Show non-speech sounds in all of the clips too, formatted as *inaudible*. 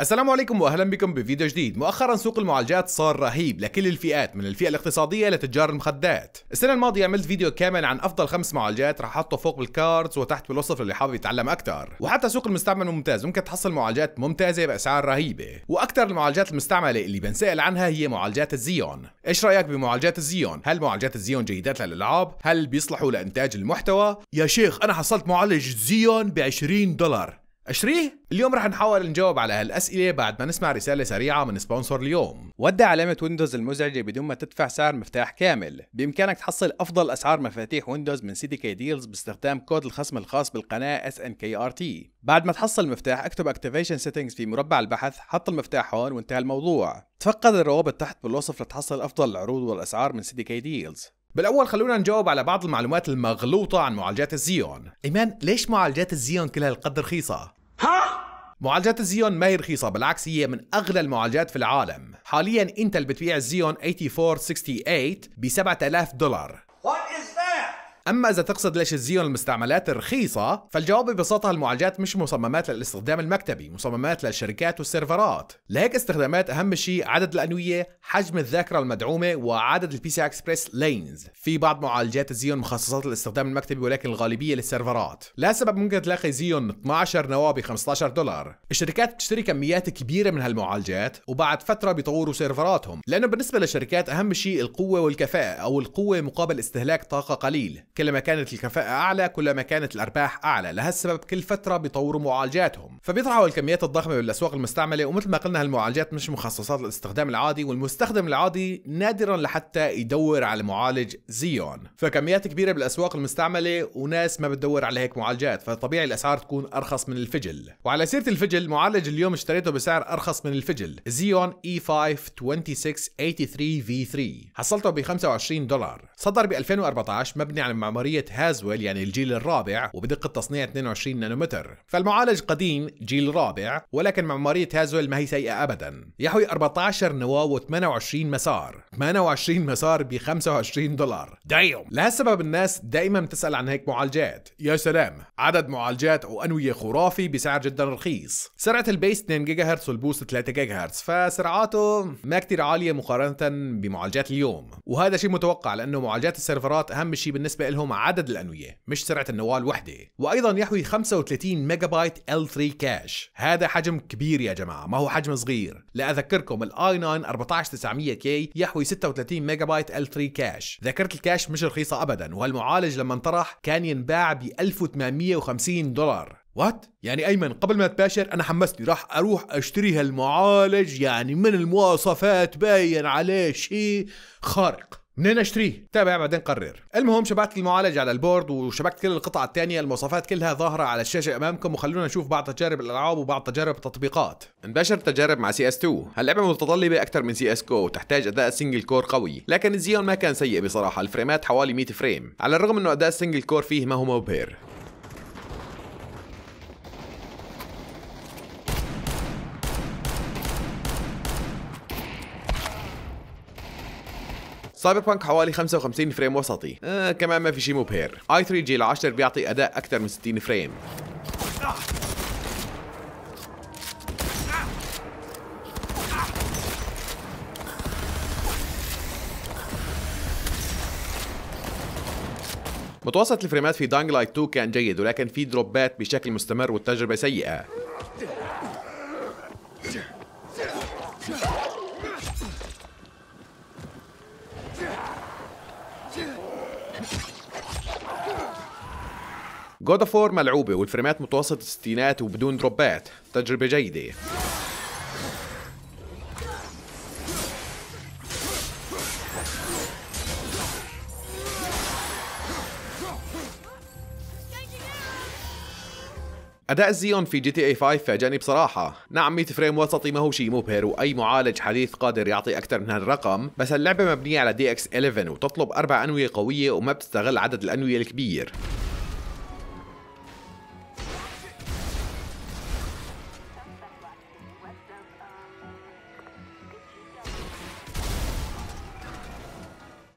السلام عليكم واهلا بكم بفيديو جديد مؤخرا سوق المعالجات صار رهيب لكل الفئات من الفئه الاقتصاديه لتجار المخدات السنه الماضيه عملت فيديو كامل عن افضل خمس معالجات راح احطه فوق بالكاردز وتحت بالوصف اللي حابب يتعلم اكثر وحتى سوق المستعمل ممتاز ممكن تحصل معالجات ممتازه باسعار رهيبه واكثر المعالجات المستعمله اللي بنسال عنها هي معالجات الزيون ايش رايك بمعالجات الزيون هل معالجات الزيون جيدات للالعاب هل بيصلحوا لانتاج المحتوى يا شيخ انا حصلت معالج زيون ب 20 دولار اشتريه؟ اليوم رح نحاول نجاوب على هالاسئله بعد ما نسمع رساله سريعه من سبونسر اليوم. ودع علامه ويندوز المزعجه بدون ما تدفع سعر مفتاح كامل، بامكانك تحصل افضل اسعار مفاتيح ويندوز من سي دي كي ديلز باستخدام كود الخصم الخاص بالقناه اس ان كي ار تي. بعد ما تحصل المفتاح اكتب اكتيفيشن سيتنجز في مربع البحث، حط المفتاح هون وانتهى الموضوع. تفقد الروابط تحت بالوصف لتحصل افضل العروض والاسعار من سي دي كي ديلز. بالاول خلونا نجاوب على بعض المعلومات المغلوطه عن معالجات الزيون ايمان ليش معالجات الزيون كلها القدر رخيصه ها؟ معالجات الزيون ما هي رخيصة بالعكس هي من أغلى المعالجات في العالم حاليا انت اللي بتبيع الزيون 8468 ب 7000 دولار اما اذا تقصد ليش الزيون المستعملات الرخيصه فالجواب ببساطه المعالجات مش مصممات للاستخدام المكتبي مصممات للشركات والسيرفرات لهيك استخدامات اهم شيء عدد الانويه حجم الذاكره المدعومه وعدد البي سي اكسبريس لينز في بعض معالجات الزيون مخصصات للاستخدام المكتبي ولكن الغالبيه للسيرفرات سبب ممكن تلاقي زيون 12 نواه ب 15 دولار الشركات بتشتري كميات كبيره من هالمعالجات وبعد فتره بيطوروا سيرفراتهم لانه بالنسبه للشركات اهم شيء القوه والكفاءه او القوه مقابل استهلاك طاقه قليل كلما كانت الكفاءة أعلى كلما كانت الأرباح أعلى لهالسبب كل فترة بيطوروا معالجاتهم فبيطرحوا الكميات الضخمة بالأسواق المستعملة ومثل ما قلنا هالمعالجات مش مخصصات للاستخدام العادي والمستخدم العادي نادرا لحتى يدور على معالج زيون فكميات كبيرة بالأسواق المستعملة وناس ما بتدور على هيك معالجات فطبيعي الأسعار تكون أرخص من الفجل وعلى سيرة الفجل معالج اليوم اشتريته بسعر أرخص من الفجل زيون E5 2683 V3 حصلته ب 25 دولار صدر ب 2014 مبني على معمارية هازويل يعني الجيل الرابع وبدقة تصنيع 22 نانومتر فالمعالج قديم جيل رابع ولكن معمارية هازويل ما هي سيئة أبدا يحوي 14 نواة و28 مسار 28 مسار ب 25 دولار دايم لهالسبب الناس دائما بتسأل عن هيك معالجات يا سلام عدد معالجات وأنوية خرافي بسعر جدا رخيص سرعة البيس 2 جيجا هرتز والبوست 3 جيجا هرتز فسرعاته ما كتير عالية مقارنة بمعالجات اليوم وهذا شيء متوقع لأنه معالجات السيرفرات أهم شيء بالنسبة لهم لهم عدد الأنوية مش سرعة النواة الوحدة وأيضا يحوي 35 ميجا بايت L3 كاش هذا حجم كبير يا جماعة ما هو حجم صغير لأذكركم الاي 9 14900 كي يحوي 36 ميجا بايت L3 كاش ذاكرة الكاش مش رخيصة أبدا وهالمعالج لما انطرح كان ينباع ب 1850 دولار وات؟ يعني ايمن قبل ما تباشر انا حمستني راح اروح اشتري هالمعالج يعني من المواصفات باين عليه شيء خارق منين اشتريه؟ تابع بعدين قرر. المهم شبكت المعالج على البورد وشبكت كل القطع الثانيه المواصفات كلها ظاهره على الشاشه امامكم وخلونا نشوف بعض تجارب الالعاب وبعض تجارب التطبيقات. انبشر تجارب مع سي اس 2، هاللعبه متطلبه اكثر من سي اس كو وتحتاج اداء سنجل كور قوي، لكن الزيون ما كان سيء بصراحه، الفريمات حوالي 100 فريم، على الرغم انه اداء السنجل كور فيه ما هو مبهر. سايبر بانك حوالي 55 فريم وسطي آه كمان ما في شيء مبهر اي 3 جيل 10 بيعطي اداء اكثر من 60 فريم متوسط الفريمات في دانج لايت 2 كان جيد ولكن في دروبات بشكل مستمر والتجربة سيئة جودا فور ملعوبه والفريمات متوسط الستينات وبدون دروبات تجربه جيده أداء الزيون في جي تي اي 5 فاجأني بصراحة، نعم 100 فريم وسطي ما هو شيء مبهر وأي معالج حديث قادر يعطي أكثر من هالرقم، بس اللعبة مبنية على دي اكس 11 وتطلب أربع أنوية قوية وما بتستغل عدد الأنوية الكبير.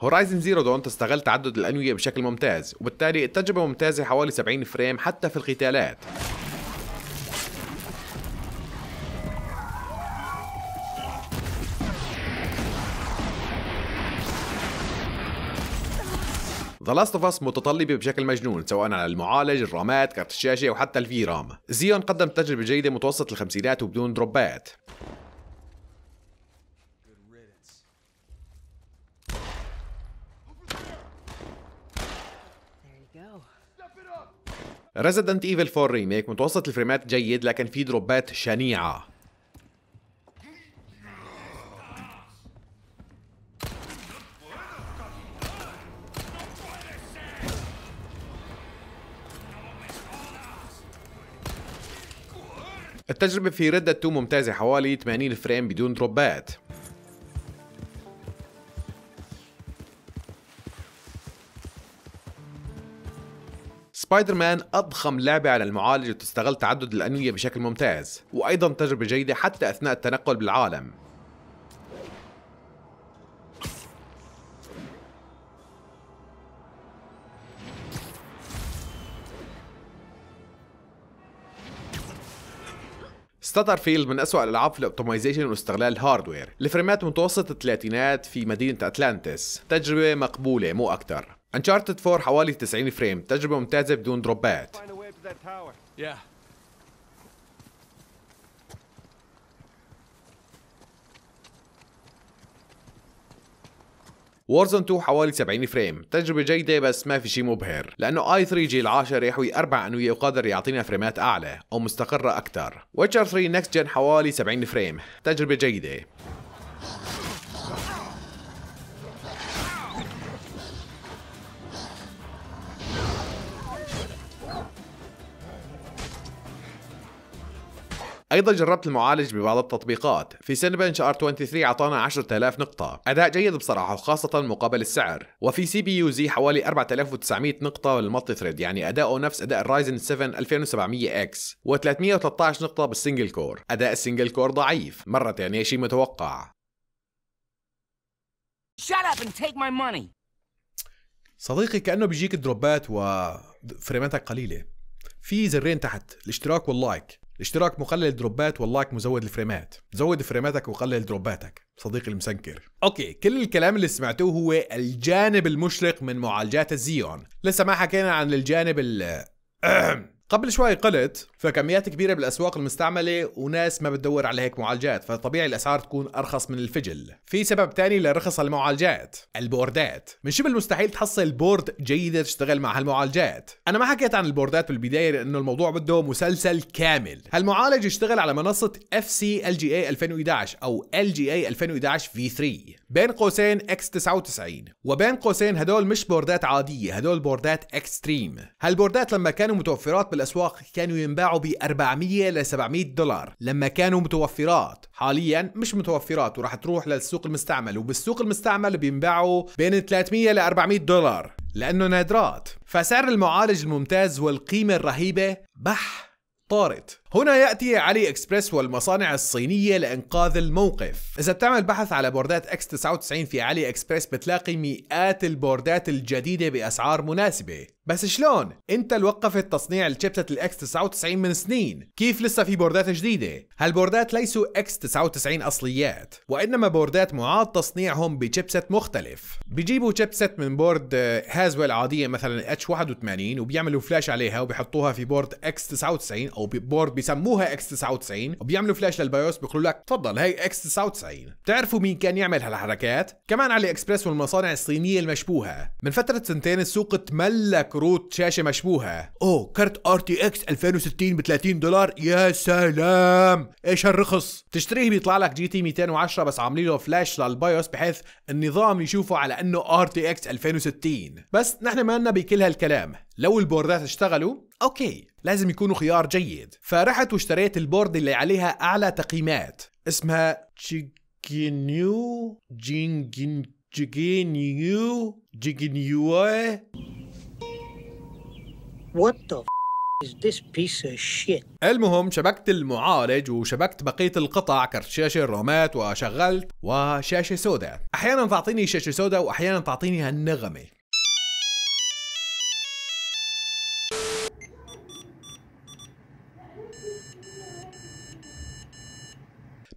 هورايزن زيرو دون تستغل تعدد الأنوية بشكل ممتاز وبالتالي التجربه ممتازة حوالي 70 فريم حتى في القتالات ذا لاست اوف اس متطلبه بشكل مجنون سواء على المعالج، الرامات، كارت الشاشه وحتى الفي رام. زيون قدم تجربه جيده متوسط الخمسينات وبدون دروبات. Resident Evil 4 ريميك متوسط الفريمات جيد لكن في دروبات شنيعه التجربة في ردة 2 ممتازة حوالي 80 فريم بدون دروبات سبايدر مان أضخم لعبة على المعالج وتستغل تعدد الأنوية بشكل ممتاز وأيضا تجربة جيدة حتى أثناء التنقل بالعالم ستار فيلد من أسوأ الألعاب في الأوبتمايزيشن واستغلال الهاردوير لفريمات متوسط الثلاثينات في مدينة أتلانتس تجربة مقبولة مو أكثر انشارتد 4 حوالي 90 فريم تجربة ممتازة بدون دروبات وورزون 2 حوالي 70 فريم تجربة جيدة بس ما في شيء مبهر لأنه اي 3 جيل 10 يحوي أربع أنوية وقادر يعطينا فريمات أعلى أو مستقرة أكثر ويتشر 3 نكست جن حوالي 70 فريم تجربة جيدة ايضا جربت المعالج ببعض التطبيقات في سينبنش ار 23 اعطانا 10000 نقطة اداء جيد بصراحة وخاصة مقابل السعر وفي سي بي يو زي حوالي 4900 نقطة للمالتي ثريد يعني اداؤه نفس اداء الرايزن 7 2700 اكس و313 نقطة بالسنجل كور اداء السنجل كور ضعيف مرة ثانية شيء متوقع Shut up and take my money. صديقي كانه بيجيك دروبات وفريماتك قليله في زرين تحت الاشتراك واللايك الاشتراك مقلل الدروبات واللايك مزود الفريمات زود فريماتك وقلل دروباتك صديقي المسنكر اوكي كل الكلام اللي سمعتوه هو الجانب المشرق من معالجات الزيون لسه ما حكينا عن الجانب ال *clears throat* قبل شوي قلت فكميات كبيرة بالأسواق المستعملة وناس ما بتدور على هيك معالجات فطبيعي الأسعار تكون أرخص من الفجل في سبب تاني لرخص المعالجات البوردات من شبه المستحيل تحصل بورد جيدة تشتغل مع هالمعالجات أنا ما حكيت عن البوردات بالبداية لأنه الموضوع بده مسلسل كامل هالمعالج يشتغل على منصة اف سي ال جي اي 2011 أو ال جي اي 2011 في 3 بين قوسين X99 وبين قوسين هدول مش بوردات عادية هدول بوردات اكستريم هالبوردات لما كانوا متوفرات الأسواق كانوا ينباعوا ب 400 ل 700 دولار لما كانوا متوفرات حاليا مش متوفرات وراح تروح للسوق المستعمل وبالسوق المستعمل بينباعوا بين 300 ل 400 دولار لأنه نادرات فسعر المعالج الممتاز والقيمة الرهيبة بح طارت هنا يأتي علي إكسبرس والمصانع الصينية لإنقاذ الموقف إذا بتعمل بحث على بوردات اكس 99 في علي إكسبرس بتلاقي مئات البوردات الجديدة بأسعار مناسبة بس شلون؟ انت اللي وقفت تصنيع الشيبسة الاكس 99 من سنين، كيف لسه في بوردات جديدة؟ هالبوردات ليسوا اكس 99 اصليات، وانما بوردات معاد تصنيعهم بشيبسات مختلف، بيجيبوا شيبسات من بورد آه، هازويل عادية مثلا اتش 81 وبيعملوا فلاش عليها وبيحطوها في بورد اكس 99 او بورد بيسموها اكس 99 وبيعملوا فلاش للبايوس بيقولوا لك تفضل هي اكس 99 بتعرفوا مين كان يعمل هالحركات كمان علي اكسبرس والمصانع الصينيه المشبوهه من فتره سنتين السوق تملى كروت شاشه مشبوهه اوه كرت ار تي اكس 2060 ب 30 دولار يا سلام ايش هالرخص تشتريه بيطلع لك جي تي 210 بس عاملين له فلاش للبايوس بحيث النظام يشوفه على انه ار تي اكس 2060 بس نحن ما لنا بكل هالكلام لو البوردات اشتغلوا اوكي لازم يكونوا خيار جيد فرحت واشتريت البورد اللي عليها أعلى تقييمات اسمها تشيكينيو جينجين جيجينيو جيجينيو What the f is this piece of shit? المهم شبكت المعالج وشبكت بقية القطع كرت شاشة رومات وشغلت وشاشة سوداء أحيانا تعطيني شاشة سوداء وأحيانا تعطيني هالنغمة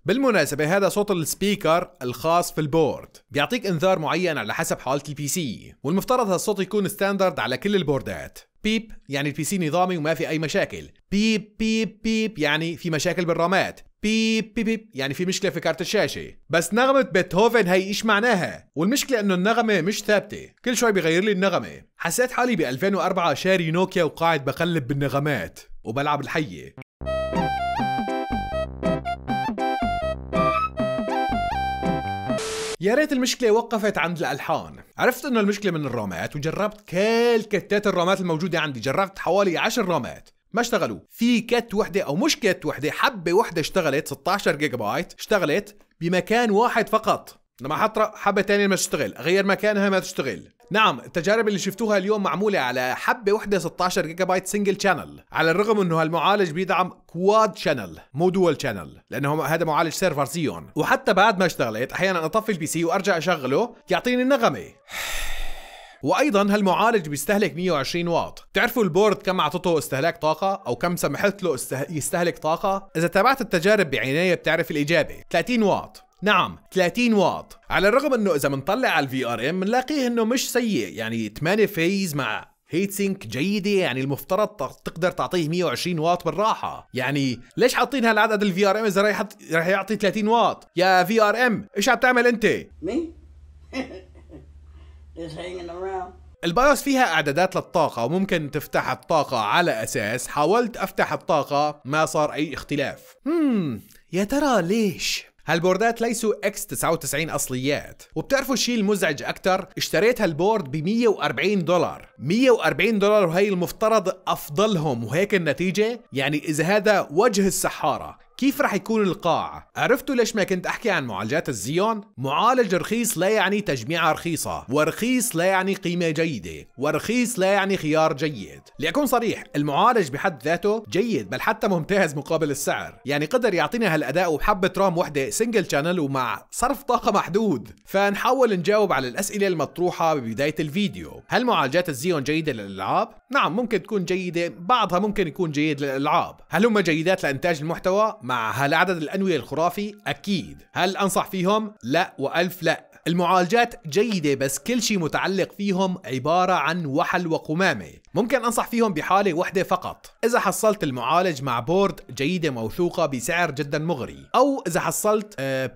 بالمناسبة هذا صوت السبيكر الخاص في البورد بيعطيك انذار معين على حسب حالة البي سي والمفترض هالصوت يكون ستاندرد على كل البوردات بيب يعني البي سي نظامي وما في اي مشاكل بيب بيب بيب يعني في مشاكل بالرامات بيب بيب بيب يعني في مشكلة في كارت الشاشة بس نغمة بيتهوفن هي ايش معناها والمشكلة انه النغمة مش ثابتة كل شوي بيغير لي النغمة حسيت حالي ب 2004 شاري نوكيا وقاعد بقلب بالنغمات وبلعب الحية يا ريت المشكله وقفت عند الالحان عرفت انه المشكله من الرامات وجربت كل كتات الرامات الموجوده عندي جربت حوالي 10 رامات ما اشتغلوا في كت وحده او مش كت وحده حبه وحده اشتغلت 16 جيجا بايت اشتغلت بمكان واحد فقط لما حط حبة تانية ما تشتغل أغير مكانها ما تشتغل نعم التجارب اللي شفتوها اليوم معمولة على حبة وحدة 16 جيجا بايت سنجل شانل على الرغم انه هالمعالج بيدعم كواد شانل مو دول شانل لانه هذا معالج سيرفر زيون وحتى بعد ما اشتغلت احيانا اطفي البي سي وارجع اشغله يعطيني النغمة *sighs* وايضا هالمعالج بيستهلك 120 واط بتعرفوا البورد كم اعطته استهلاك طاقه او كم سمحت له يستهلك طاقه اذا تابعت التجارب بعنايه بتعرف الاجابه 30 واط نعم 30 واط على الرغم انه اذا بنطلع على الفي ار ام بنلاقيه انه مش سيء يعني 8 فيز مع هيت سينك جيدة يعني المفترض تقدر تعطيه 120 واط بالراحة، يعني ليش حاطين هالعدد الفي ار ام إذا رايح راح يعطي 30 واط؟ يا في ار ام ايش عم تعمل أنت؟ مي؟ *laughs* البايوس فيها اعدادات للطاقة وممكن تفتح الطاقة على اساس حاولت افتح الطاقة ما صار اي اختلاف. اممم يا ترى ليش؟ هالبوردات ليسوا اكس 99 اصليات وبتعرفوا الشيء المزعج اكثر اشتريت هالبورد ب 140 دولار 140 دولار وهي المفترض افضلهم وهيك النتيجه يعني اذا هذا وجه السحاره كيف رح يكون القاع؟ عرفتوا ليش ما كنت احكي عن معالجات الزيون؟ معالج رخيص لا يعني تجميعة رخيصة، ورخيص لا يعني قيمة جيدة، ورخيص لا يعني خيار جيد. لأكون صريح، المعالج بحد ذاته جيد بل حتى ممتاز مقابل السعر، يعني قدر يعطينا هالأداء وبحبة رام وحدة سنجل شانل ومع صرف طاقة محدود، فنحاول نجاوب على الأسئلة المطروحة ببداية الفيديو، هل معالجات الزيون جيدة للألعاب؟ نعم ممكن تكون جيدة بعضها ممكن يكون جيد للألعاب هل هم جيدات لإنتاج المحتوى؟ مع هالعدد الأنوية الخرافي؟ أكيد هل أنصح فيهم؟ لا وألف لأ المعالجات جيدة بس كل شيء متعلق فيهم عبارة عن وحل وقمامة ممكن انصح فيهم بحالة واحدة فقط اذا حصلت المعالج مع بورد جيدة موثوقة بسعر جدا مغري او اذا حصلت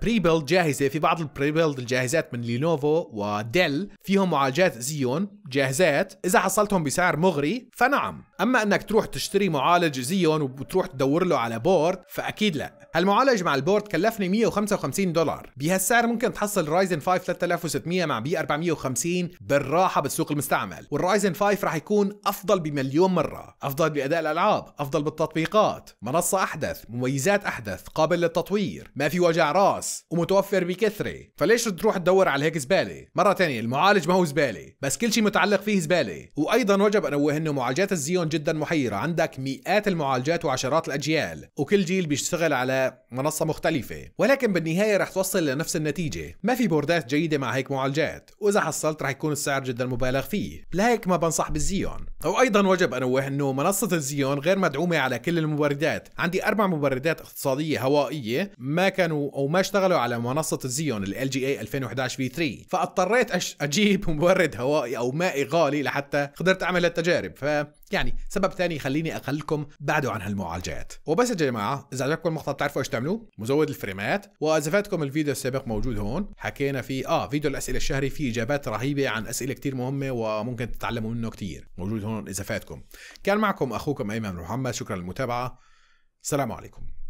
بري آه، بيلد جاهزة في بعض البري بيلد الجاهزات من لينوفو وديل فيهم معالجات زيون جاهزات اذا حصلتهم بسعر مغري فنعم اما انك تروح تشتري معالج زيون وتروح تدور له على بورد فاكيد لا هالمعالج مع البورد كلفني 155 دولار بهالسعر ممكن تحصل رايزن 5 3600 مع بي 450 بالراحه بالسوق المستعمل والرايزن 5 راح يكون افضل بمليون مره افضل باداء الالعاب افضل بالتطبيقات منصه احدث مميزات احدث قابل للتطوير ما في وجع راس ومتوفر بكثره فليش تروح تدور على هيك زباله مره ثانيه المعالج ما هو زباله بس كل شيء متعلق فيه زباله وايضا وجب انوه انه معالجات الزيون جدا محيره عندك مئات المعالجات وعشرات الاجيال وكل جيل بيشتغل على منصه مختلفه ولكن بالنهايه رح توصل لنفس النتيجه ما في بوردات جيده مع هيك معالجات واذا حصلت رح يكون السعر جدا مبالغ فيه لهيك ما بنصح بالزيون وأيضا وجب أنوه أنه منصة الزيون غير مدعومة على كل المبردات عندي أربع مبردات اقتصادية هوائية ما كانوا أو ما اشتغلوا على منصة الزيون ال LGA 2011 V3 فاضطريت أجيب مبرد هوائي أو مائي غالي لحتى قدرت أعمل التجارب ف يعني سبب ثاني يخليني اقلكم بعدوا عن هالمعالجات وبس يا جماعه اذا عجبكم المقطع بتعرفوا ايش تعملوا مزود الفريمات واذا فاتكم الفيديو السابق موجود هون حكينا فيه اه فيديو الاسئله الشهري فيه اجابات رهيبه عن اسئله كتير مهمه وممكن تتعلموا منه كتير موجود هون اذا فاتكم كان معكم اخوكم ايمن محمد شكرا للمتابعه السلام عليكم